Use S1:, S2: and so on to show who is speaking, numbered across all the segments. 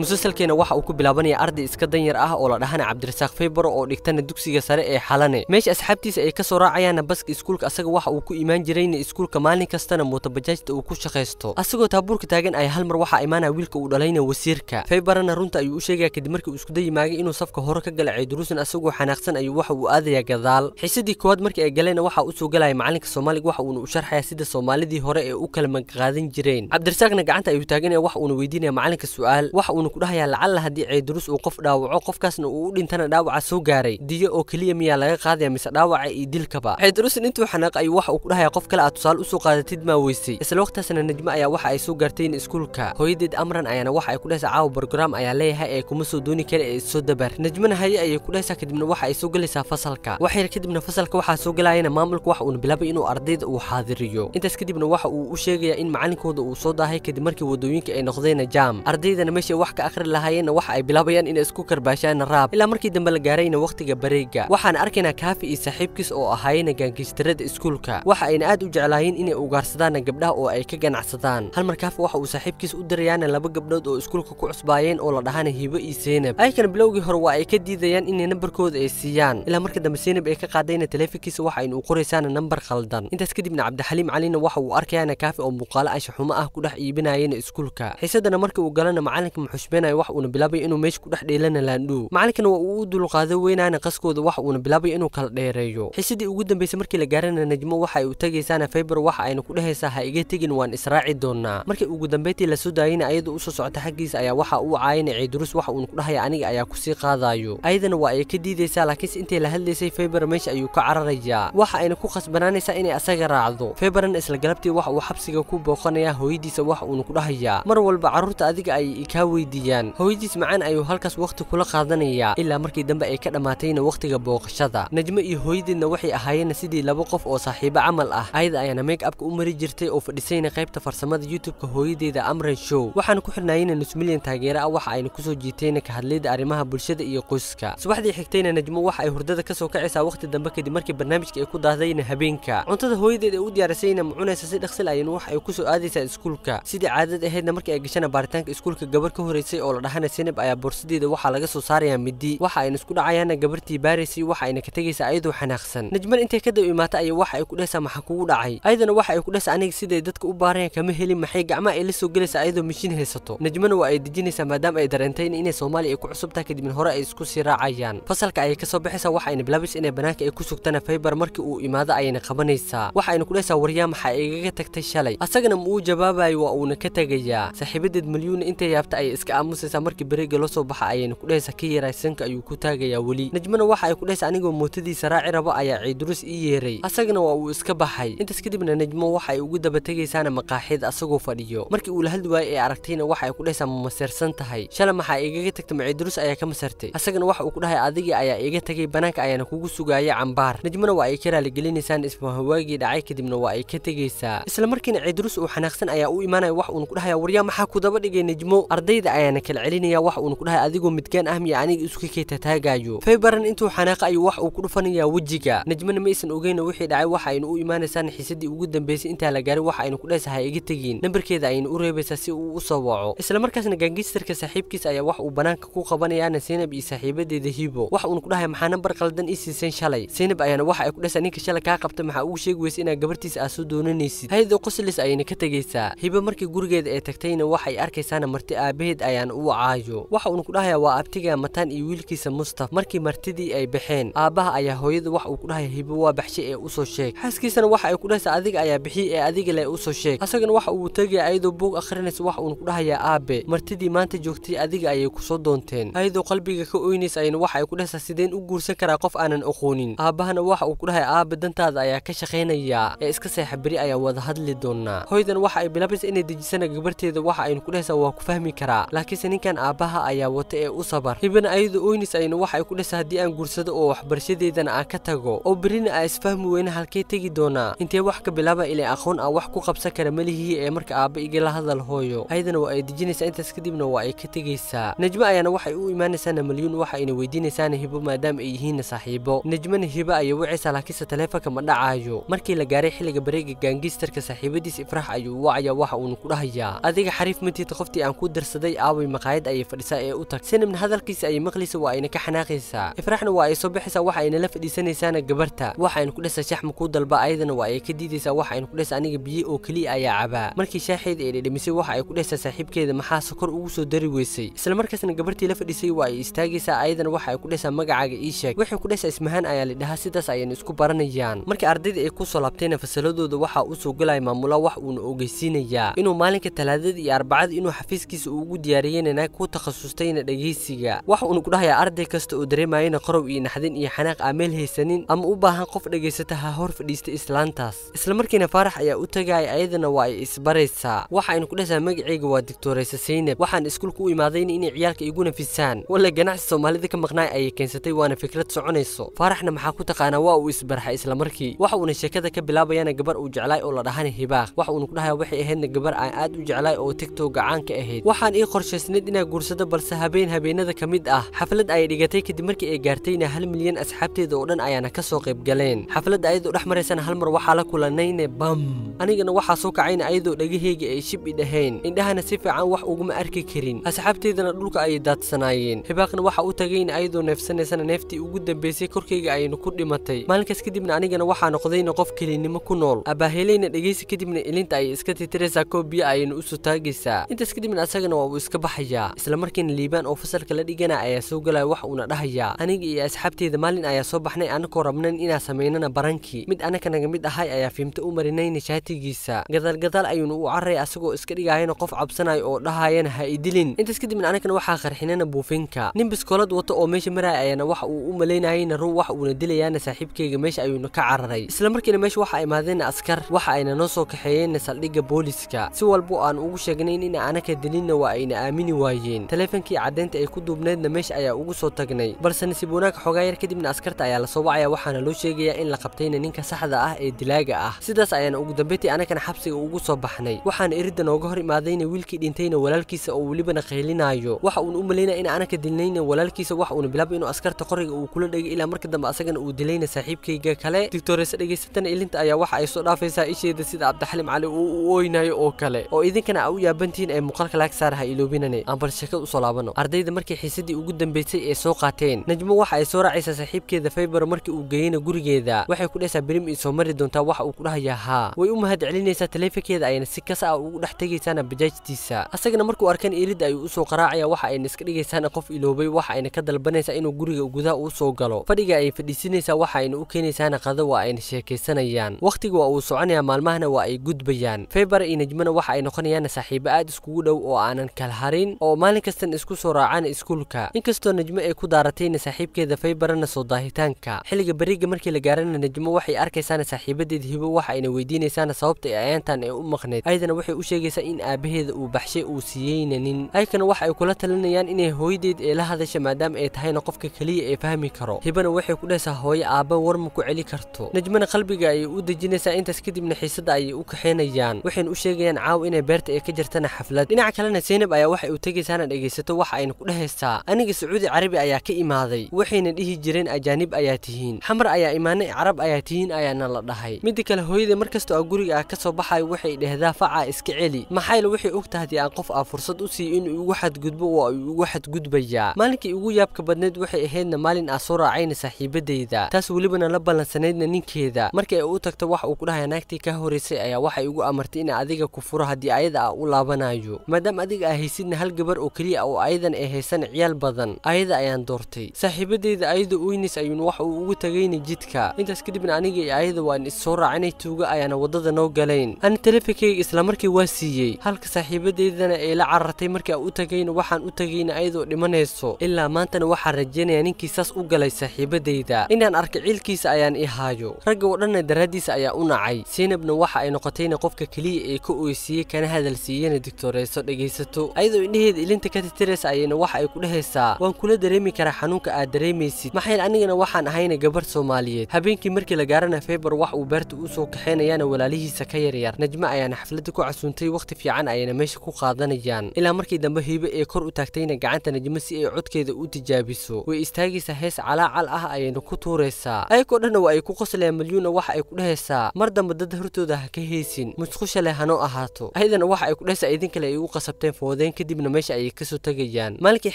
S1: musalsalkeena waxa uu ku bilaabanaya arday iska danyar ah oo la dhahana cabdirasaaq feybaro oo dhigtana dugsiga sare ee xalane meesha asxaabtiisa ay ka soo raacayaanna baska iskuulka asaga waxa uu ku imaan jirayna iskuulka maalin kastana mootobajaajta uu ku shaqaysto asagoo taabuurka taagan ay mar waxaa imaanaya wiilka uu dhalayna wasiirka feybarana runta ayuu u sheegaya kadib markii uu iskudayimaagay inuu safka hore ka galacay duruusan asagoo xanaaqsan ayuu waxa uu aadayaa gadaal xiisadii koowaad markii ay galeenna waxa usoo galaya macalinka soomaaliga waxa uuna u sharxaya sida soomaalidii hore ee u kala magqaadan jireen cabdirasaaqna gacanta ayuu taaganaya wax uuna weydiinaya macalinka su'aal waxa uuna wuxuuna ku dhahayaa lacalla haddii ceydurus uu qof dhaawaco qofkaasna uu u dhintana dhaawaca soo gaaray diyo oo keliya miyaa laga qaadaya mise dhaawaca iyo dilkaba ceydurusn intuu xanaaq ayuu waxa uu ku dhahayaa qof kale aad tusaale usoo qaadatid maa weysay isla waqtaasna najmo ayaa waxa ay soo gaartayn iskuulka hooyadeed amran ayaana waxa ay ku dhahaysa caawa brogram ayaa leeyahay ee kuma soo dooni kara ee soo dabar najmona haye ayay ku dhahaysaa kadibna waxa ay soo gelaysaa fasalka wax yar kadibna fasalka waxaa soo gelayana maamulka waxa uuna bilaabay inuu ardayda uu xaadiriyo intaas kadibna waxa uu u sheegayaa in macalinkooda uu soo daahay kadib markii wadooyinka ay noqdeen jaam ardaydana meesha wax warka akhri lahayeenna waxa ay bilaabayaan inay isku karbaashaan raab ilaa markii dambe la gaarayna wakhtiga bareega waxaan arkaynaa kaafi iyo saaxiibkiis oo ahayna gaangiistarada iskuulka waxa ayna aad u jeclaayeen inay ugaarhsadaanna gabdhaha oo ay ka ganacsadaan halmar kaafi waxa uu saaxiibkiis u dirayaana laba gabdhood oo iskuulka ku cusbaayeen oo la dhahana hiibo iyo seenab ayakana bilowgii hore waa ay ka diidayaan inay nambarkooda ay siiyaan ilaa marka dambe seynab ay ka qaadayna taleefonkiisa waxa aynu u qoraysaana nambar khaldan intaas kadibna cabdixaliim calina waxa uu arkayaana kaafi oo muuqaalo anshaxumo ah ku dhex iibinayana iskuulka xiisadana marka uu galana macalinka xushbeenayo wax uuna bilaabay inuu meesha ku dhex dheelana laandhuu macalinkana waa uu u dulqaado weynaana qaskooda wax uuna bilaabay inuu kala dheereeyo xiisadii ugu dambaysay markii la gaarana najmo waxa ay u tegaysaana faybar waxa ayna ku dhehaysaa ha iga tegin waan israaci doonaa markii ugu dambayntii lasoo daayayna ayada usoo socota xaggiisa ayaa waxa uu caayana ciidurus waxa uuna ku dhahaya aniga ayaa kusii qaadaayo ayadana waa ay ka diidaysaa laakiinse intay la hadlaysay faybar meesha ayuu ka cararayaa waxa ayna ku khasbanaanaysaa inay asaga raacdo faybarna isla galabtii waxa uu xabsiga ku booqanayaa hooyadiisa wax uuna ku dhahayaa mar walba carruurta adiga ayay ikaa weydi weydiiyaan hooyadiis macaan ayuu halkaas wakhti kula qaadanayaa ilaa markii dambe ay ka dhammaatayna wakhtiga booqashada najmo iyo hooyadeedna waxay ahaayeen sidii laba qof oo saaxiibo camal ah ayada ayaana make abka u mari jirtay oo fadhisayna qaybta farsamada youtubeka hooyadeeda amran show waxaana ku xidhnaayeyna nus milyan taageera ah waxa ayna kusoo jiitayna ka hadlayda arrimaha bulshada iyo qoyska subaxdii xigtayna najmo waxa ay hurdada ka soo kacaysaa wakhti dambe kadib markii barnaamijka ay ku daadayna habeenka cuntada hooyadeed ee u diyaarisayna mucunaysa si dhaqsil ayana wax ay ku soo aadaysaa iskuulka sidii caadad ahaydna markii ay gashana baaritaanka iskuulka gabar ka horeys cawlaysay oo la dhahana sinab ayaa boorsadeeda waxaa laga soo saarayaa midi waxa ayna isku dhacayaana gabartii baaraysay waxa ayna ka tegaysaa ayadoo xanaaqsan najman intay ka dab imaata ayaa waxa ay ku dhehaysaa maxaa kugu dhacay ayadana waxa ay ku dhehaysaa aniga siday dadka u baarayaan kama helin maxay gacmaha ay la soo gelaysa ayadoo mishiin haysato najmana waa ay dejinaysaa maadaama ay dareentayna inay soomaaliya ay ku cusubtaha kadibna hore ay isku sii raacayaan fasalka ayay kasoo baxaysaa waxa ayna bilaabeysa inay bannaanka ay ku sugtana faybar markii uu imaado ayayna qabanaysaa waxa ayna ku dhehaysaa waryaa maxaa igaga tagtay shalay asagana ma uu jawaabayo waa uuna ka tegayaa saaxiibadeed milyuunna intay yaabta ayay iska marka aamusaysaa markii bareega la baxa ayayna ku kudhehaysaa ka yaraa sanka ayuu ku taagayaa weli najmana waxa ay ku kudhehaysaa anigoo mootadiisa raaci rabo ayaa ciidurus ii yeeray asagana waa uu iska baxay intaas kadibna najmo waxa ay ugu daba tegaysaana maqaaxid asagoo fadhiyo markii uu la hadli waayey ee aragtayna waxa ay kudhehaysaa ma maseersan tahay shala maxaa igaga tagta ma ciidurus ayaa ka masartay asagana waxa uu ku kudhahay adigii ayaa iga tegay banaanka ayaana kugu sugaaya cambaar najmana waa ay ka raaligelinaysaan ismahawaagii dhacay kadibna waa ay ka tegaysaa isla markiina ciidurus uu xanaaqsan ayaa u imaanaya wax uuna ku dhahaya waryaa maxaa ku daba dhigay najmo ardayda ayaana kala celinaya wax uuna ku dhahay adigoo midgaan ah miya aniga isu kakeyta taagaayo faybaran intuu xanaaqa iyo wax uu ku dhufanayaa wejiga najmana ma aysan ogeyna wixii dhacay waxa aynu u imaanaysaa xiisadii ugu dambeysay intaa la gaaray waxa aynu ku dhahaysa ha iga tegiin nambarkeeda aynu u reebaysaa si uu u soo waco isla markaasna gaangistarka saaxiibkiis ayaa wax uu bannaanka ku qabanayaana saynab iyo saaxiibadeeda hibo wax uuna ku dhahay maxaa nambar qaldan ii siiseen shalay saynab ayaana waxa ay ku dhahaysaa ninka shalay kaa qabta maxaa ugu sheegi weysa inaad gabartiisa aad soo doonanaysid hay-ada qoslis ayayna ka tegaysaa hiibo markii gurigeeda ee tagtayna waxay arkaysaan marti aabaheed ayaan u wacaayo waxa uun kudhahayaa waa abtiga mataan iyo wiilkiisa mustaf markii martidii ay baxeen aabbaha ayaa hooyada wax uu ku kudhahaya hibo waa baxshe ee usoo sheeg xaaskiisana waxa ay kudhahaysaa adiga ayaa bixiy ee adiga leh soo sheeg asagana waxa uu tegaya ayadoo buog akhrinaysa waxa uun dhahayaa aabe martidii maanta joogtay adiga ayay kusoo doonteen ayadoo qalbiga ka oynaysa ayna waxa ay ku kudhahaysaa sideen u guursan karaa qof aanan aqoonin aabbahana waxa uu ku kudhahaya aabbe dantaada ayaa ka shaqaynayaa ee iska seexa beri ayaa wada hadli doonaa hooydan waxa ay bilaabaysa inay dejisana gabarteeda waxa aynu kudhahaysaa waa ku fahmi karaa laakiinse ninkan aabbaha ayaa wata ee u sabar hibana ayadu oynis aynu wax ay ku dhasa haddii aan guursado oo waxbarashadeedana aan ka tago oo berrina aa isfahmi weyna halkay tegi doonaa intee wax ka bilaaba ilaa aqoon aan wax ku qabsan kara malihii ee marka aabba igala hadal hooyo ayadana waa ay dejinaysaa intaas kadibna waa ay ka tegaysaa nejmo ayaana waxay u imaanaysaana malyuun waxa ayna weydiinaysaana hibo maadaama ay yihiinna saaxiibo nejmana hibo ayay wacaysaa laakiinse taleefanka ma dhacaayo markii la gaaray xilliga bareega gaangiistarka saaxiibadiis ifraax ayuu u wacayaa waxa uuna ku dhahayaa adiga xariif matiita qoftii aan ku darsaday aaway maqaayad ayay fadhisaa ee u tag sanamna hadalkiisa ayay maqlaysa waa ayna ka xanaaqaysaa ifraaxna waa ay soo baxaysaa waxa ayna la fadhiisanaysaana gabarta waxa aynu kudhesa shaxma kuu dalba ayadana waa ay ka diidaysaa waxa aynu kudhes aniga biyo oo keliya ayaa cabaa markii shaaxeeda ay dhedhamisay waxa ay ku kudhehsaa saaxiibkeeda maxaa sokor ugu soo dari weysay isla markaasna gabartii la fadhiisay waa ay istaagaysaa ayadana waxa ay ku kudhehsaa magacaaga ii sheeg ku kudhehsaa ismahaan ayaa dhahaa sidaas ayayna isku baranayaan markii ardayda ay ku soo laabtayna fasaladooda waxaa u soo galaya maamulaa wax uuna ogeysiinayaa inuu maalinka talaadada iyo arbacada inuu xafiiskiisa uugu diyaariyeynana ku takhasustayna dhegeysiga waxa uuna ku dhahayaa arday kasta oo dareemayana qorow iyo naxdin iyo xanaaq aan ah meel haysanin ama u baahan qof dhegaysata ha hor fadhiista islaantaas isla markiina faarax ayaa u tagaya ayadana waa ay isbaraysaa waxa aynu ku dhahaysaa magacayga waa doctoraysa saynab waxaan iskuulka u imaadayna inay ciyaalka igu nafisaan walle ganacsi soomaalida ka maqnaay ayay keensatay waana fikrad soconayso faaraxna maxaa ku taqaanaa waa uu isbarxa islamarkii waxa uuna sheekada ka bilaabayaana gabar uu jeclaay oo la dhahana hibaaq waxa uuna ku dhahayaa waxay ahaydna gabar aan aad u jeclaay oo tigtowga caanka ahayd waxaan ii qorshaysneed inaa guursado balse habeen habeenada ka mid ah xaflad ayay dhigatay kadib markii ay gaartayna hal milyan asxaabteeda oo dhan ayaana ka soo qayb galeen xafladda ayadoo dhex maraysana hal mar waxaa la kulanayne bam anigana waxaa soo kacayna ayadoo dhegaheyga ay shib i idhahayn indhahana si fiican wax uguma arki karin asxaabteedana dhulka ayay daadsanaayeen hibaaqna waxaa u tagayna ayadoo neefsanaysana neeftii ugu dambaysay korkayga ayaynu ku dhimatay maalinkaas kadibna anigana waxaa noqdayna qof kelinnimo ku nool abaaheelayna dhegaysa kadibna ilinta ayay iska titiraysaa koob biyo ayaynu u sutaagaysaa intaas kadibna asagana waa uu ka baxaya islamarkiina liibaan oo fasalka la dhigana ayaa soo galaya wax uuna dhahayaa aniga iyo asxaabteeda maalin ayaa soo baxnay anakoo rabnayn inaan samaynana barankii mid annaka naga mid ahay ayaa fiimto u marinayna shaatigiisa gadaalgadaal ayuuna u carray asagoo iska dhigaayana qof cabsanayo oo dhahayana ha idilin intaas kadibna annagana waxaa qarxinana buufinka nin biskoolad wato oo meesha maraya ayaana wax uu u malaynayayna ruu wax uuna dilayaana saaxiibkayga meesha ayuuna ka cararay isla markiina meesha waxa ay imaadeen askar waxa ayna noo soo kaxeeyeenna saldhigga booliska si walba aan ugu sheegnayn ina anaka dilinna waa ayna aamini waayeen taleefankii caddeynta ay ku duubneedna meesha ayaa ugu soo tagnay balse nasiib wanaag xoogaa yar kadibna askarta ayaa la soo wacaya waxaana loo sheegayaa in la qabtayna ninka saxda ah ee dilaaga ah sidaas ayaana ugu dambeyntii anagana xabsiga ugu soo baxnay waxaana eridda nooga hor imaadayna wiilkii dhintayna walaalkiisa oo welibana qaylinaayo waxa uuna u malaynaya in anaka dilnayna walaalkiisa wax uuna bilaabay inuu askarta qoriga uu kula dhegay ilaa marka dambe asagana uu dilayna saaxiibkayga kale digtores dhegaysatana ilinta ayaa waxa ay soo dhaafaysaa isheeda sida cabdixalim cali uu u oynayo oo kale oo idinkana a u yaabantihiin ee muuqaalka laag saaraha ilo hubinane aan bal sheekad usoo laabano ardayda markii xiisadii ugu dambeysay ee soo qaateen najmo waxa ay soo raacaysaa saaxiibkeeda faybar markii uu geeyana gurigeeda waxay ku dhahaysaa berim ii soo mari doontaa waxa uu ku dhahayaa haa way u mahad celinaysaa taleefankeeda ayna si kas ah ugu dhex tegaysaana bajaajtiisa asagana markuu arkan irid ayuu usoo qaraacaya waxa ayna iska dhigaysaana qof iloobay waxa ayna ka dalbanaysaa inuu guriga gudaha uu soo galo fadhiga ayay fadhiisinaysaa waxa ayna u keenaysaana qada waa ayna sheekaysanayaan wakhtiga waa uu soconayaa maalmahana waa ay gudbayaan faybar iyo najmona waxa ay noqonayaana saaxiibo aad iskugu dhow oo aanan kala harin oo maalin kastan isku soo raacaan iskuulka inkastoo nejmo ay ku daaratayna saaxiibkeeda faybarana soo daahitaanka xilliga beriga markii la gaarana nejmo waxay arkaysaana saaxiibadeed hibo waxa ayna weydiinaysaana sababta ay ayaantan ee u maqneyd ayadana waxay u sheegaysaa in aabaheeda uu baxshay uu siiyeynanin aykana waxa ay kula talinayaan inay hooyadeed ee la hadasha maadaama ay tahayna qofka keliya ee fahmi karo hibana waxay ku dhehaysaa hooye aabba war ma ku celi karto nejmana qalbiga ayay u dejinaysaa intaas kadibna xiisadda ayay u kaxeynayaan waxayna u sheegayaan caaw inay beerta ay ka jirtana xaflad dhinaca kalena seynab ayaa waxay u tegaysaana dhegaysato waxa ayna ku dhehaysaa aniga sacuudi carabi ayaa ka imaaday waxayna dhihi jireen ajaanib ayaa tihiin xamar ayaa imaanay carab ayaa tihiin ayaana la dhahay midda kale hooyada mar kastoo a guriga ah ka soo baxayo waxay dhehdaa facaa iska celi maxayla waxay og tahdii aan qof ah fursad u siiyo inuu igu xadgudbo oo uu igu xadgudbayaa maalinkii ugu yaabka badneed waxay ahaydna maalin aa soo raacayna saaxiibadayda taas welibana la ballansanaydna ninkeeda markii ay u tagta wax uu ku dhahay naagtii ka horreysay ayaa waxay ugu amartay ina adiga ku furo haddii ayada ah u laabanayo maadaama adiga ah haysa haysidna hal gabar oo keliya oo ayadan ee haysan ciyaal badan ayada ayaan doortay saaxiibadeyda ayada oynis ayuun wax uu ugu tagayna jidka intaas kadibna aniga iyo ayada waan issoo raacinay tuuga ayaana waddada noo galayn ana telefinkayga islamarkii waa siiyey halka saaxiibadeydana ee la carartay markii aan u tagayna waxaan u tagayna ayadoo dhimanayso ilaa maantana waxaan rajaynayaa ninkii saas u galay saaxiibadeyda inaan arkay ciilkiisa ayaan i haayo ragga oo dhanna daraaddiisa ayaa u nacay seynabna waxa ay noqotayna qofka keliya ee ka oysiiyey kana hadal hadalsiiyena digtooreyso dhegaysato ayadoo indhaheeda ilinta ka titiraysa ayayna waxa ay ku dhahaysaa waan kula dareemi karaa xanuunka aad dareemaysid maxayn anigana waxaan ahayna gabar soomaaliyeed habeenkii markii la gaarana feebar wax uu beerta u soo kaxeynayaana walaalihiisa ka yaryar najmo ayaana xafladda ku casuuntay wakhti fiican ayayna meesha ku qaadanayaan ilaa markii dambe hiibe ee kor u taagtayna gacanta najmo si ay codkeeda u tijaabiso way istaagaysa hees calaacal ah ayayna ku tuuraysaa ayagoo dhanna waa ay ku qoslayaan milyuunna waxa ay ku dhehaysaa mar dambe dad hortooda ha ka heysin musqusha leh hanoo ahaato ayadana waxa ay ku dhehaysaa idinkale ay u qasabteen foodeen noqdeen kadibna meesha ayay kasoo tegayaan maalikii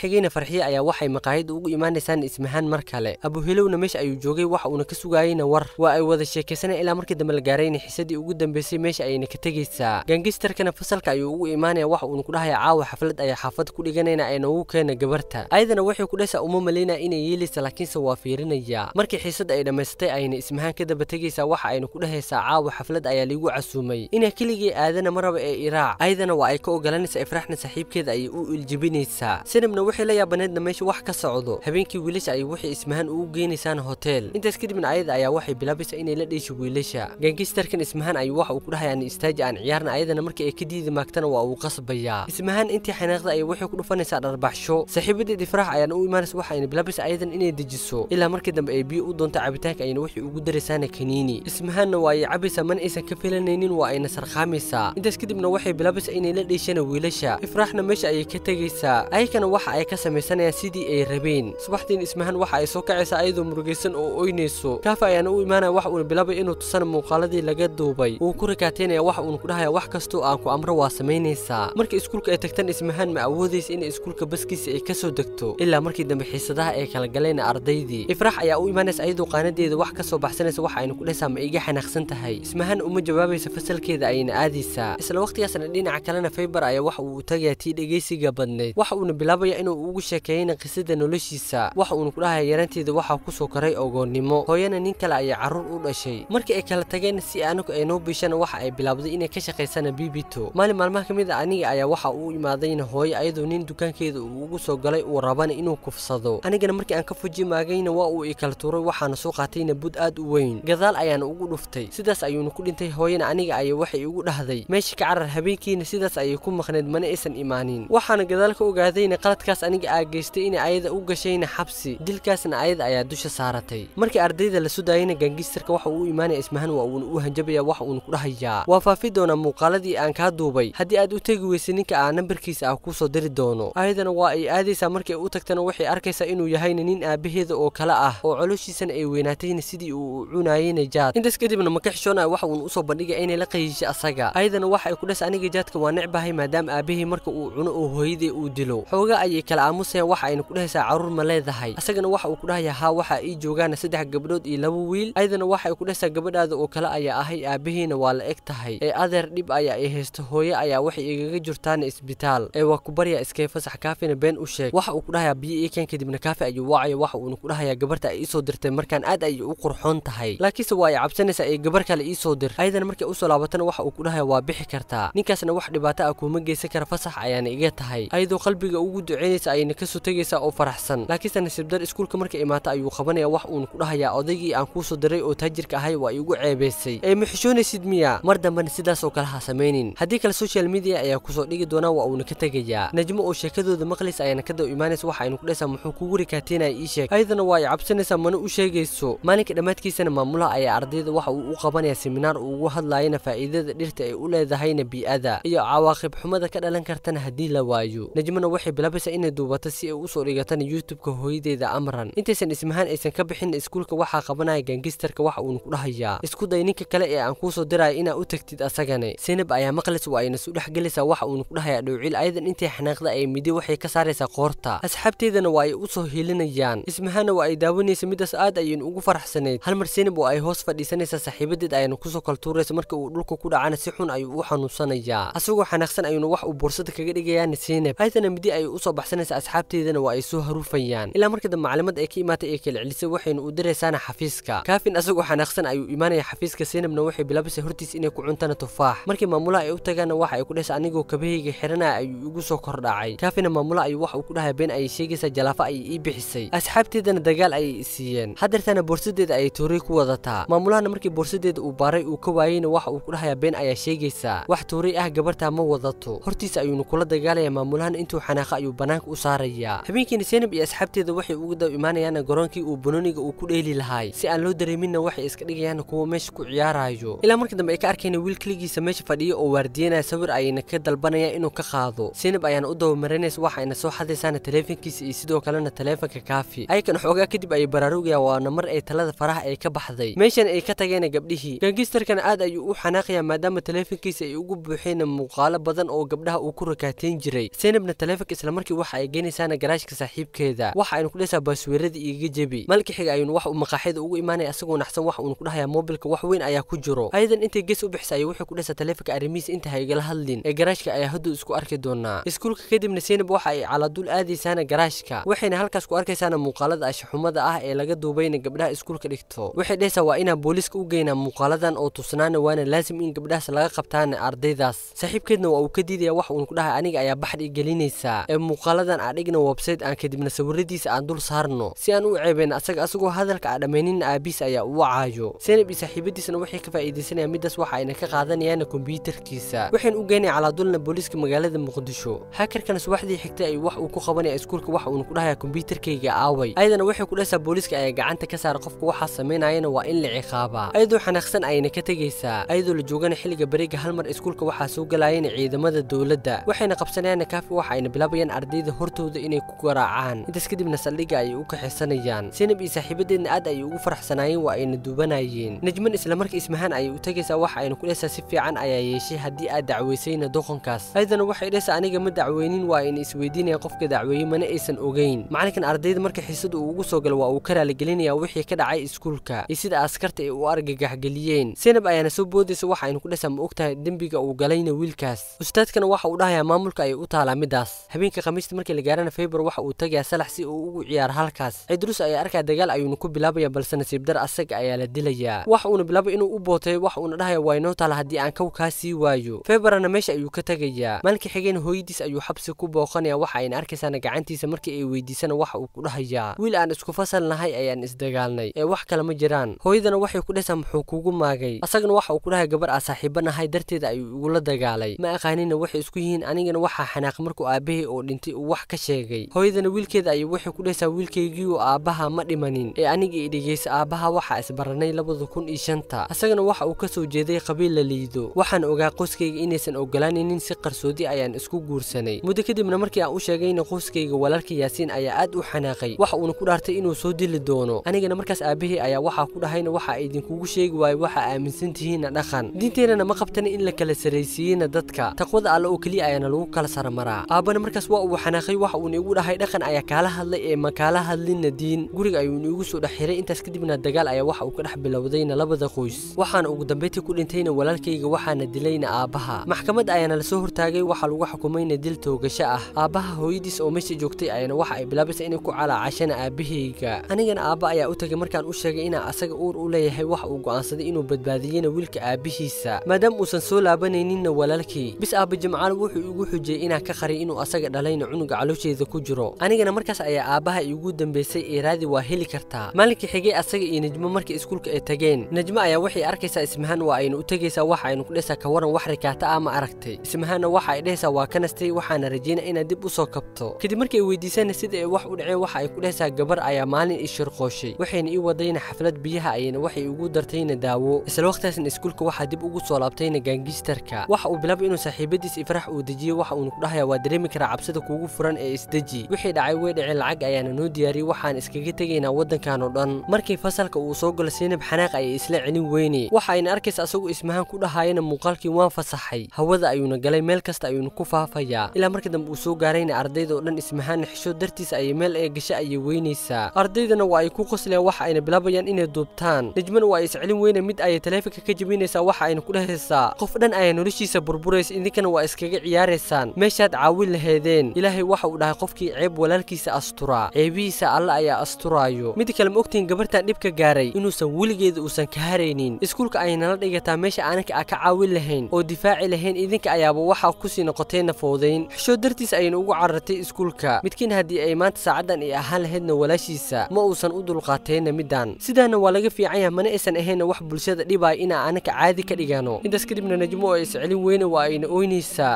S1: xigayna farxiye ayaa waxay maqaayada ugu imaanaysaan ismahaan mar kale abuhelowna meesha ayuu joogay waxa uuna ka sugayeyna war waa ay wada sheekaysana ilaa markii dambe la gaarayna xiisadii ugu dambeysay meesha ayayna ka tegaysaa gangistarkana fasalka ayuu ugu imaanaya waxa uuna ku dhahaya caawa xaflad ayaa xaafad ku dhiganayna ee noogu keena gabarta ayadana waxay ku dhaysaa uma malaynaya inay yeelaysa laakiinse waa fiirinaya markii xiisada ay dhammaystay ayna ismahaan ka daba tegaysaa waxa ayna ku dhahaysaa caawa xaflad ayaa laygu casuumay inaa keligii aadana maraba ee iraac ayadana waa ay ka ogolanaysaa ifraaxna saaxiib nasiibkeeda ayay u iljibinaysaa sinabna waxay la yaabaneedna meesha wax ka socdo habeenkii wiilasha ayay waxay ismahaan ugu geenaysaan hoteel intaas kadibna ayada ayaa waxay bilaabaysaa inay la dheesho wiilasha gangistarkan ismahaan ayuu waxa uu ku dhahayaan istaaji aan ciyaarna ayadana markii ay ka diidi maagtana waa uu qasbayaa ismahaan intii xanaaqda ayay waxay ku dhufanaysaa dharbaxsho saaxiibadeedii farax ayaana u imaanaysa waxayna bilaabaysa ayadana inay dejiso ilaa markii dambe ay biyo u doonta cabitaanka ayayna waxay ugu daraysaana kaniini ismahaanna waa ay cabaysaa mana aysan ka filanaynin waa ayna sarqaamaysaa intaas kadibna waxay bilaabaysaa inay la dheeshana wiilasha ifraax marna meesha ayay ka tegaysaa ayagana waxa ay ka samaysanayaan sidii ay rabeen subaxdiin ismahan waxa ay soo kacaysaa iyadoo murugaysan oo oynayso kaafa ayaana u imaanaya wax uuna bilabay inuu tusana muuqaaladii laga duubay uu ku rakaateynaya wax uuna ku dhahaya wax kastoo aan ku amro waa samaynaysaa markii iskuulka ay tagtan ismahan ma awoodaysa in iskuulka baskiisa ay ka soo degto ilaa markii dambe xiisadaha ay kala galeen ardaydii ifraax ayaa u imaanaysa iyadoo qaanadeeda wax ka soo baxsanaysa waxa ayna dhahaysaa ma iga xanaaqsan tahay ismahan uma jawaabaysa fasalkeeda ayayna aadaysaa isla waqhtigaasna dhinaca kalena faybar ayaa wax uu u tagaya intii dhegeysiga badnayd waxa uuna bilaabaya inuu ugu sheekeeyeyna qisada noloshiisa waxa uuna ku dhahaya yaranteeda waxaa kusoo koray ogoonnimo hooyana nin kale ayaa carruur u dhashay markii ay kala tageen si anigu ay noo biishana waxa ay bilaabday inay ka shaqaysana biibito maalin maalmaha ka mid a ah aniga ayaa waxa uu imaadayna hooyo ayadoo nin dukaankeeda uu ugu soo galay uu rabana inuu kufsado anigana markii aan ka fuji maagayna waa uu ii kala tuuray waxaana soo qaatayna bud aad u weyn gadaal ayaana ugu dhuftay sidaas ayuuna ku dhintay hooyana aniga ayaa waxay igu dhahday meesha ka carar habeenkiina sidaas ayay ku maqnayd mana aysan imaan amaanin waxaana gadaal ka ogaaday in qaladkaas aniga aa geystay in ayada u gashayna xabsi dilkaasna ayada ayaa dusha saaratay markii ardayda la sudayana gangistarka waxa uu imaanaya ismahan waa uuna u hanjabaya wax uuna ku dhahayaa waa faafi doonaa muuqaaladii aan kaa duubay haddii aad u tegi weysay ninka aa nambarkiisa ah kuu soo diri doono ayadana waa ay aadaysaa markay u tagtana waxay arkaysaa inuu yahayna nin aabbaheeda oo kale ah oo coloshiisana ay weynaatayna sidii uu u cunaayeyna jaad intaas kadibna maka xishoona waxa uuna usoo bandhigaya inay la qayiisha asaga ayadana waxa ay ku dhas aniga jaadka waa necbahay maadaama aabbahay marka uu uu cuno oo hooyadee uu dilo xooga ayay kala aamusayaan waxa ayna ku kudhahaysaa carruur ma leedahay isagana waxa uu ku dhahayaa haa waxaa ii joogaana saddex gabdhood iyo laba wiil ayadana waxa ay ku dhahaysaa gabadhaada oo kale ayaa ahay aabahiina waa la eg tahay ee adeer dhib ayaa ay haysto hooye ayaa waxay igaga jirtaana isbitaal ee waa ku baryaa iskee fasax kaafina been u sheeg waxa uu ku dhahayaa biyo iikan kadibna kaafi ayuu waacayo waxa uuna ku dhahayaa gabarta ay iisoo dirtay markaan aad ayay u qurxoon tahay laakiinse waa ay cabsanaysaa ee gabar kale iisoo dir ayadana markay usoo laabatana waxa uu ku kudhahayaa waa bixi kartaa ninkaasna wax dhibaato ah kuuma geysan kara fasax ayaa ayaana iga tahay ayadoo qalbiga ugu duceynaysa ayayna kasoo tegaysaa oo faraxsan laakiinse nasiibdar iskuulka marka imaata ayuu qabanaya wax uuna ku dhahayaa odaygii aan kuu soo diray oo taajirka ahay waa igu ceebeysay ee ma xishoonaysid miya mar dambena sidaas oo kale ha samaynin haddii kale social media ayaa kusoo dhigi doonaa waa uuna ka tegayaa najmo oo sheekadooda maqlaysa ayaana ka daw imaanaysa waxa aynu kudhaysaa muxuu kugu rikaataynaya ii sheeg ayadana waa ay cabsanaysaa mana u sheegayso maalinka dhammaadkiisana maamulaha ayaa ardayda waxa uu u qabanayaa siminaar uu ugu hadlaayana faa'iidada dhirta ay u leedahayna bii'ada iyo cawaaqib xumada ka dhalan kartana haddii la waayo najmona waxay bilaabaysaa inay duubato si ay usoo dhigatan youtubeka hooyadeeda amran intaysan ismahaan aysan ka bixin iskuulka waxaa qabanaya gangistarka waxa uuna ku dhahayaa isku day ninka kale ee aan kuusoo diraayo inaa u tagtid asagane sinab ayaa maqlis waa ayna sudhex gelaysaa waxa uuna ku dhahayaa dhowciil ayadan intay xanaaqda ay midi waxay ka saaraysaa qoorta asxaabteedana waa ay u soo hiilinayaan ismahaanna waa ay daawanaysa midaas aad ayaynu ugu faraxsanayd hal mar sinab oo ay hoos fadhiisanaysaa saaxiibadeed ayana kusoo kaltuuraysa marka uu dhulka ku dhacana si xun ayuu u xanuunsanayaa asagoo xanaaqsan ayuuna wax uu boorsada kaga dhigayaan sineb haytana midi ay usoo baxsanaysa asxaabteydana waa ay soo haruufayaan ilaa marka dambe maclimad ay ka imaatay ee kala celisay waxayna u daraysaana xafiiska kaafin asagoo xanaaqsan ayuu imaanaya xafiiska sinebna waxay bilaabaysa hortiis inay ku cuntana tufaax markii maamulaha ay u tagaana waxa ay ku dhehaysa anigoo kabahayga xiranaya ayuu igu soo kordhacay kaafina maamulaha ayuu waxa uu ku dhahay been ayay sheegaysa jalaafa ayay ii bixisay asxaabteedana dagaal ayay siiyeen hadeertana boorsadeeda ayay tuuray ku wadataa maamulahana markii boorsadeeda uu baaray uu ka waayeyna waxa uu ku dhahayaa been ayaa sheegaysa wax tuuray ah gabartaa ma wadato hortiis ayuuna ku kula dagaalaya maamulahan intuu xanaaqa ayuu bannaanka u saarayaa habeenkiina senab iyo asxaabteeda waxay uga daw imaanayaana garoonkii uu banoniga uu ku dheeli lahaay si aan loo dareeminna waxay iska dhigayaana kuwa meesha ku ciyaaraayo ilaa marka dambe ay ka arkayna wiil keligiisa meesha fadhiya oo waardiyanaya sawir ayayna ka dalbanayaa inuu ka qaado senab ayaana u dabamaraynaysa waxa ayna soo xadaysaana taleefankiisa iyo sidoo kalena taleefanka kaafi ayakana xoogaa kadib ayay baraarugayaa waana mar ay talada faraha ay ka baxday meeshan ay ka tageena gabdhihii gangistarkana aad ayuu u xanaaqayaa maadaama taleefankiisa ay ugu buuxeen muuqaalo badan oo gabdhaha uu ku raka sheekaateyn jiray saynabna taleefanka islamarkii waxa ay geynaysaana garaashka saaxiibkeeda waxa aynu kudhesaa baasweeradii iiga jebi malka xiga ayuunu wax uu maqaaxyada ugu imaanaya asagoo naxsan wax uunu kudhahayaa moobilka wax weyn ayaa ku jiro hayadan intay gees u bixisa ayuu wuxuu kudhesaa taleefanka arrimihiis inta ha hadlin ee garaashka ayaa hadduu isku arki doonaa iskuulka kadibna saynab waxa ay caladuul aadaysaana garaashka waxayna halkaas ku arkaysaana muuqaalada ashaxumada ah ee laga duubayna gabdhaha iskuulka dhigto waxay dhehaysaa waa inaan booliiska u geynaa muuqaaladan oo tusnaana waana laasim in gabdhahaas laga qabtaana ardaydaas saaxiibkeedna waa uu ka diidaya wax uunu kudhaha aniga ayaa baxd i gelinaysaa ee muuqaaladan aan dhigna websayte aan kadibna sawiradiisa aan dul saarno si aan u ceebayna asaga asagoo hadalka aa dhammayninna aabiis ayaa u wacaayo senab iyo saaxiibadiisna waxay ka faa'iidaysanayaan middaas waxa ayna ka qaadanayaanna kombyuutarkiisa waxayna u geenaya calaadulna booliiska magaalada muqdisho hakarkana subaxdii xigtay ay wax uu ku qabanaya iskuulka waxa uuna ku dhahayaa kombyuutarkayga aaway ayadana waxay ku dhahaysaa booliiska ayaa gacanta ka saara qofka waxaa samaynayana waa in la ciqaabaa ayadoo xanaaqsan ayna ka tegaysaa ayadoo la joogana xilliga beriga hal mar iskuulka waxaa soo galaayana ciidamada dowladda waxayna qabsanayaan waxa ayna bilaabayaan ardayda hortooda inay ku garaacaan intaas kadibna saldhiga ayay u kaxaysanayaan sinab iyo saaxiibadeedna aad ayay ugu faraxsanaayeen waa ayna duubanayeen najman islamarka ismahaan ayay u tegaysaa waxa ayna ku dhesaa si fiican ayaa yeeshay haddii aad dacweysayna doqonkaas aydana waxay dhesa aniga ma dacweynin waa ayna isweydiinayaan qofka dacweeyey mana aysan ogeyn macalinkan ardayda marka xiisada uu ugu soo galo waa uu ka raaligelinayaa wixii ka dhacay iskuulka iyo sida askarta ay u argagaxgeliyeen sinab ayaana soo boodaysa waxa aynu ku dhesaa ma og tahay dembiga uu galayna wiilkaas ustaadkana waxa uu dhahayaa maamulka ay u taalaa midaas habeenkii khamiista markii la gaarana feybar waxa uu tegayaa salax si uu ugu ciyaaro halkaas cidrus ayaa arkaa dagaal ayuuna ku bilaabaya balse nasiib dar asaga ayaa la dilayaa wax uuna bilaabay inuu u bootay waxa uuna dhahaya waa inoo taala haddii aan kow kaa sii waayo feybarana meesha ayuu ka tegayaa maalinkii xigeen hooyadiis ayuu xabsi ku booqanaya waxa ayna arkaysaana gacantiisa markii ay weydiisana waxa uu ku dhahayaa wiil aan isku fasalnahay nahay ayaan isdagaalnay ee wax kale ma jiraan hooyadana waxay ku dhahaysaa muxuu kuugu maagay asagana waxa uu ku dhahay gabar aa saaxiiba nahay darteeda ayuu igula dagaalay ma aqaanina waxay isku yihiin aniga anigan waxaa xanaaq markuu aabbahay oo dhintay uu wax ka sheegay hooyadana wiilkeeda ayay waxay ku dhehaysaa wiilkaygii uu aabbaha ma dhimanin ee aniga i dhegeysa aabbaha waxaa isbaranay labada kun iyo shanta isagana waxa uu ka soo jeeday qabiil la liido waxaan ogaa qoyskayga inaysan oggolaanaynin si qarsoodi ayaan isku guursanay muddo kadibna markii aan u sheegayna qoyskayga walaalka yaasiin ayaa aad u xanaaqay waxa uuna ku dhaartay inuu soo dili doono anigana markaas aabbahay ayaa waxaa ku dhahayna waxaa idinkugu sheegi waayo waxa aaminsan tihiinna dhaqan diinteennana ma qabtana in la kala saraysiiyeyna dadka taqwada alle oo keliya ayaana lagu kala sarmaraa aabbana markaas waa uu xanaaqay waxa uuna igu dhahay dhaqan ayaa kaala hadlay ee makaala hadlina diin guriga ayuuna igu soo dhex xiray intaas kadibna dagaal ayaa waxa uu ka dhex bilowdayna labada qoys waxaana ugu dambayntii ku dhintayna walaalkayga waxaana dilayna aabbaha maxkamad ayaana la soo hortaagay waxaa lagu xukumayna dil toogasho ah aabbaha hooyadiis oo meesha joogtay ayaana waxa ay bilaabaysa inay ku calaacashana aabbahayga anigana aabba ayaa u tegay markaan u sheegay inaa asaga uur u leeyahay wax uu go'aansaday inuu badbaadiyena wiilka aabbihiisa maadaama uusan soo laabanayninna walaalkii bis aabba jimcaal wuxuu ugu xujiyey inaa ka qaray inuu asaga dhalayna cunuga caloosheeda ku jiro anigana markaas ayaa aabbaha iigu dambaysay ee raadi waa heli kartaa maalinkii xigay asaga iyo nejmo markii iskuulka ay tageen nejmo ayaa waxay arkaysaa ismahaan waa aynu u tegaysaa waxa aynu kudhesaa ka waran wax rikaata ah ma aragtay ismahaanna waxa ay dhehaysaa waa ka nastay waxaana rajaynaa inaad dib u soo kabto kadib markii ay weydiisana sida ay wax u dhaceen waxa ay ku dhehaysaa gabar ayaa maalin i shirqooshay waxayna ii wadayna xaflad biyaha ayayna waxay ugu dartayna daawo isla wakhtaasna iskuulka waxaa dib ugu soo laabtayna gaangistarka waxa uu bilaba inuu saaxiibadiis ifrax uu dejiy isdejiye waxa uunu dhahayaa waa dareemi karaa cabsida kuugu furan ee isdeji wixii dhacay way dhaceen lacag ayaana noo diyaariyey waxaan iskaga tegaynaa waddankan oo dhan markii fasalka uu soo galo siinab xanaaq ayay isla celin weyne waxa ayna arkaysa asagoo ismahaan ku dhahaayana muuqaalkii waan fasaxay hawada ayuuna galay meel kasta ayuuna ku faafayaa ilaa marka dambe uu soo gaarayna ardayda oo dhan ismahaanna xisho dartiisa ayay meel ee gasha ayay weynaysaa ardaydana waa ay ku qoslayaan waxa ayna bilaabayaan inay duubtaan nijmana waa ay iscelin weyne mid ayay taleefanka ka jabinaysaa waxa ayna ku dhahaysaa qof dhan ayaa noloshiisa burburaysa idinkana waa iskaga ciyaaraya maraysaan meeshaad caawin laheedeen ilaahay waxa uu dhahay qofkii ceeb walaalkiisa asturaa ceebihiisa alle ayaa asturaayo mid kale ma ogtihiin gabartan dhibka gaaray inuusan weligeeda uusan ka haraynin iskuulka aynala dhigataa meesha aananka a ah ka caawin lahayn oo difaaci lahayn idinka ayaaba waxaa kusii noqotayna nafoodayn xishood dartiis ayayna ugu carartay iskuulka midkiina haddii ay maanta saacaddan ay ahaan lahaydna walaashiisa ma uusan u dulqaateenna midaan sidaana waa laga fiican yaha mana aysan ahaynna wax bulshada dhibaya inaa aananka caadi ka dhigano intaas kadibna najmo oo celin weyne waa ayna ooynaysaa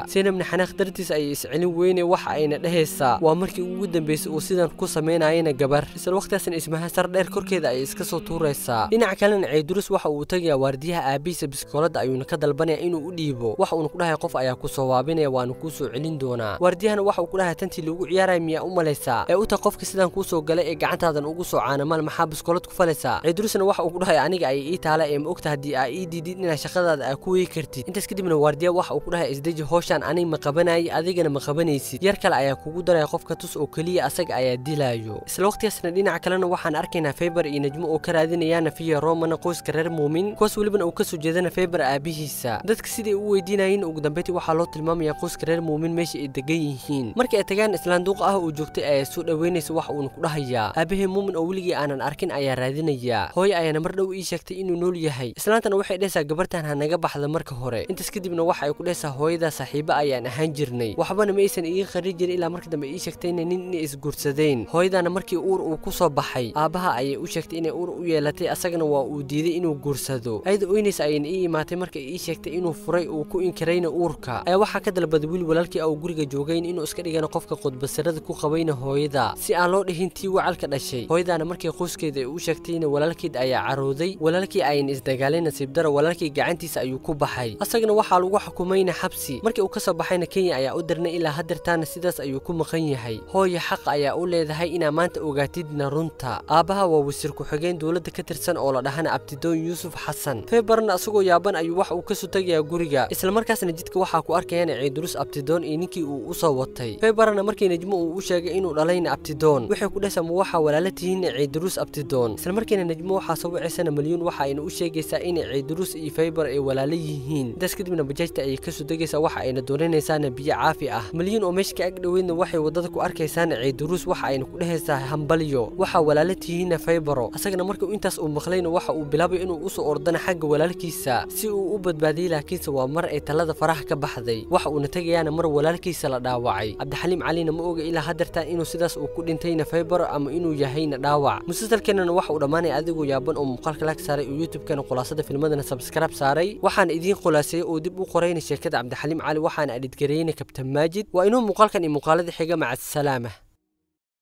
S1: xanaaq dartiis ayay iscelin weyne waxa ayna dhehaysaa waa markii ugu dambaysay uu sidan ku samaynayana gabar isla wakhtiaasna ismaha sar dheer korkeeda ayay iska soo tuuraysaa dhinac kalena ceyduris waxa uu tegayaa waardiyaha aabihiisa biskoolada ayuuna ka dalbanayaa inuu u dhiibo waxa uuna ku dhahay qof ayaa ku sawaabinaya waana kuu soo celin doonaa waardiyahana waxa uu ku dhahay tantii lagu ciyaaraya miyaa u malaysaa ee u tah qofka sidaan kuu soo galay ee gacantaadan ugu soo caanamal maxaa biskoolad ku falaysaa ceydurisna waxa uu ku dhahay aniga ayay ii taala ee ma ogta haddii aa ii diidid inaad shaqadaada aa ku weyi kartid intaas kadibna waardiya waxa uu ku dhahay isdeji hooshaan aniga qabanayay adigana ma qabanaysid yar kale ayaa kugu daraya qofka tus oo keliya asaga ayaa dilaayo isla waqtigaasna dhinaca kalena waxaan arkaynaa feber iyo najmo oo ka raadinayaana fiya romana qoyska reer muumin kuwaas welibana uu kasoo jeedana feber aabihiisa dadka siday u weydiinayeen ugu dambeyntii waxaa loo tilmaamayaa qoyska reer muumin meesha ay degan yihiin marka ay tagaan islaanduuqa ah uu joogtay ayaa soo dhoweynaysa wax uuna ku dhahayaa aabahee muumin oo weligii aanan arkin ayaa raadinaya hooyo ayaana mar dhow ii sheegtay inuu nool yahay islaantana waxay dhehaysaa gabartan ha naga baxda marka hore intaas kadibna waxa ay ku dhehaysaa hooyada saaxiibo ayaan ahaan jirnay waxbana maysan iga qarin jirin ilaa marka dambe ii sheegtayna nin inay isguursadeen hooyadaana markii uur uu ku soo baxay aabbaha ayay u sheegtay inay uur u yeelatay asagana waa uu diiday inuu guursado ayada oynays ayayna ii imaatay marka ii sheegtay inuu furay uu ku inkirayna uurka ayaa waxaa ka dalbaday wiil walaalkii au guriga joogayn inuu iska dhigana qofka qudbasarada ku qabayna hooyada si aan loo dhihin tii wacalka dhashay hooyadaana markii qoyskeeda ay u sheegtayna walaalkeed ayaa carooday walaalkii ayayna isdagaalay nasiib dara walaalkii gacantiisa ayuu ku baxay asagana waxaa lagu xukumayna xabsi markii uu ka soo baxay madaxweyne kenya ayaa u dirnay ilaa hadeertaana sidaas ayuu ku maqan yahay hooya xaq ayaa u leedahay inaa maanta ogaatidna runta aabbaha waa wasiir ku-xigeen dowladda ka tirsan oo la dhahana abtidoon yuusuf xasan feebarna isagoo yaaban ayuu wax uu ka sutagaa guriga islamarkaasna jidka waxaa ku arkayaan ciidurus abtidoon iyo ninkii uu u soo watay feebarna markii najmo uu u sheegay inuu dhalayna abtidoon waxay ku dhehsama waxaa walaala tihiinna ciidurus abtidoon islamarkiina nejmo waxaa soo wicisana malyuun waxa ayna u sheegaysaa inay ciidurus iyo feybar ay walaalo yihiin intaas kadibna bajaajta ayay ka sudegaysaa waxa ayna dooranaysa arkaysaana biyo caafi ah malyiin oo meesha ka ag waxay waddada ku arkaysaana ciiduruus waxa ayna ku dhehaysaa hambalyo waxaa walaala tihiinna faybaro asagana markuu intaas uu maqlayna waxa uu bilaabay inuu usoo ordana xagga walaalkiisa si uu u badbaadiyey laakiinse waa mar ay tallada faraha ka baxday waxa uuna tegayaana mar walaalkiisa la dhaawacay cabdixaliim calina ma oga ilaa hadeertaan inuu sidaas uu ku dhintayna faybaro ama inuu yahayna dhaawac musalsalkeennana waxa uu dhammaanaya adigoo yaaban oo muuqaalka lag saaray oo youtubekana khulaasada filmadana sabskraib saaray waxaana idiin khulaaseeyey oo dib u qorayna sheekada cabdixaliim cali waxaana بدقريني كابتن ماجد وإنهم مقالكن كان إيه؟ مقالدة حقا مع السلامة